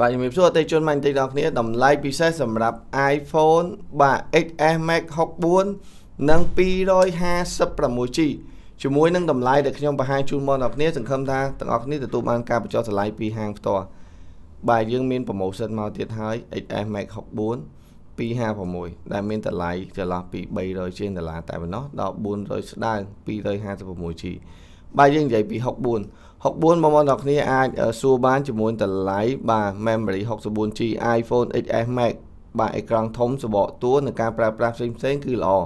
បាទជំរាបសួរអតិជនមកបន្តិចដល់គ្នាតម្លៃពិសេសសម្រាប់ iPhone បាទ XS Max 64និង 256G ជាមួយ នឹងតម្លៃដែលខ្ញុំបង្ហាញជូនមកដល់គ្នាសង្ឃឹមថាទាំងអស់គ្នាទទួលបានការបញ្ចុះតម្លៃពីហាងផ្ទាល់បាទយើងមាន promotion មកទៀតហើយ XS Max 64 256ដែលមានតម្លៃចន្លោះពី300ជាងដុល្លារតែប៉ុណ្ណោះដល់400ស្ដើង 256G បាទយើងនិយាយពី64 64បងប្អូនទាំងគ្នាអាចសួរបានជាមួយតម្លៃបាទ memory 64G iPhone XS Max បាទអេក្រង់ធំសបកតួនឹងការប្រើប្រាស់ផ្សេងផ្សេងគឺល្អ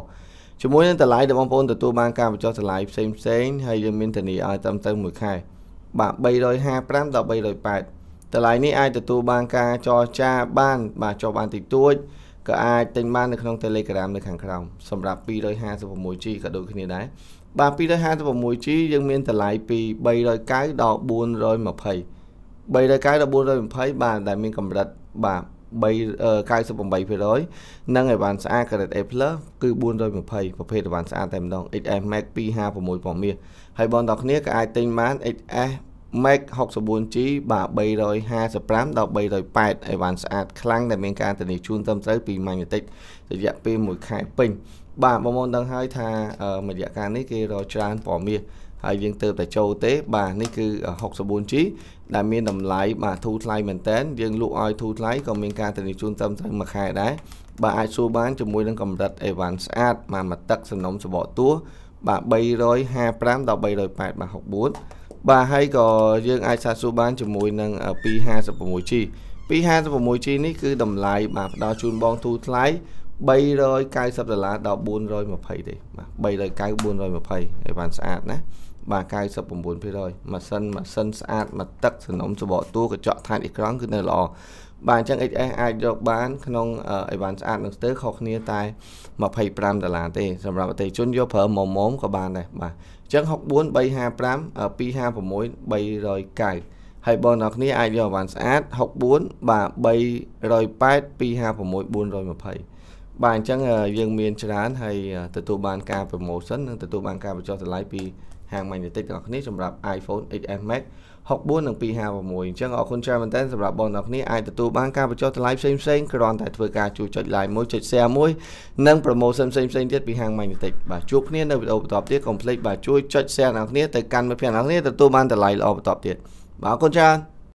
ជាមួយនឹងតម្លៃដែលបងប្អូនទទួលបានការបញ្ចុះតម្លៃផ្សេងផ្សេងហើយយើងមានធានាឲ្យត្រឹមទៅ1ខែបាទ355ដល់380តម្លៃនេះអាចទទួលបានការចរចា បាន បាទចុះបានតិចតួចក៏អាចទិញបាននៅក្នុង Telegram នៅខាងក្រោមសម្រាប់ 256G ក៏ដូចគ្នាដែរបាទ 256G យើង មានតម្លៃពី390ដល់420 390ដល់420បាទដែលមានកម្រិតបាទ398%និងអីវ៉ាន់ស្អាត Carat A+ គឺ420ប្រភេទអីវ៉ាន់ស្អាតតែម្ដង XS Max 256ពណ៌មាសហើយបងប្អូនទាំងគ្នាក៏អាចទិញបាន XS Mac 64G បាទ355ដល់308អីវ៉ាន់ស្អាតខ្លាំងដែលមានការធានាជូនត្រឹមត្រូវពី Magnetic រយៈពេល1ខែពេញបាទបងប្អូនដឹងហើយថាមួយរយៈកាលនេះគេរកច្រើនពណ៌មាសហើយយើងទៅតែចូលទេ បាទនេះគឺ 64G ដែលមានតម្លៃបាទធូរថ្លៃមែនតើយើងលក់ឲ្យធូរថ្លៃក៏មានការធានាជូនត្រឹមត្រូវមួយខែដែរបាទអាចសួរបានជាមួយនឹងកម្រិតអីវ៉ាន់ស្អាតមួយមួយទឹកសំណុំសបកតួបាទ355ដល់308បាទ64បាទហើយក៏យើងអាចសាកសួរបានជាមួយនឹង 256G 256G នេះគឺតម្លៃបាទផ្ដល់ជូនបងទូថ្លៃ390ដុល្លារដល់420ទេបាទ390 420ហើយបានស្អាតណាបាទ99%ម៉ាស៊ីនម៉ាស៊ីនស្អាតមកទឹកសំណុំសបកតួកញ្ចក់ថែមអេក្រង់គឺនៅល្អបាទអញ្ចឹង XS អាចរកបាន ក្នុងអីវ៉ាន់ស្អាត នឹងស្ទើរខុសគ្នាតែ25ដុល្លារទេសម្រាប់អតិជនយកប្រើមុំមុំក៏បានដែរបាទអញ្ចឹង64 355 256 390ហើយបងប្អូនគ្នាអាចយកអីវ៉ាន់ស្អាត64បាទ308 256 420បាទអញ្ចឹងយើងមានច្រើនហើយទទួលបានការ promotion និងទទួលបានការបញ្ចុះតម្លៃពីហាង Magnetic ទាំងអស់គ្នាសម្រាប់ iPhone XS Max 64និង256អញ្ចឹងអរគុណច្រើនមែនទែនសម្រាប់បងប្អូនគ្នាអាចទទួលបានការបញ្ចុះតម្លៃផ្សេងផ្សេងគ្រាន់តែធ្វើការជួយចុច like មួយចុច share មួយនិង promotion ផ្សេងផ្សេងទៀតពីហាង Magnetic បាទជួបគ្នានៅវីដេអូបន្តទៀតកុំភ្លេចបាទជួយចុច share អ្នកគ្នាទៅកាន់មិត្តភ័ក្តិអ្នកគ្នាទទួលបានតម្លៃល្អបន្តទៀតបាទអរគុណច្រើន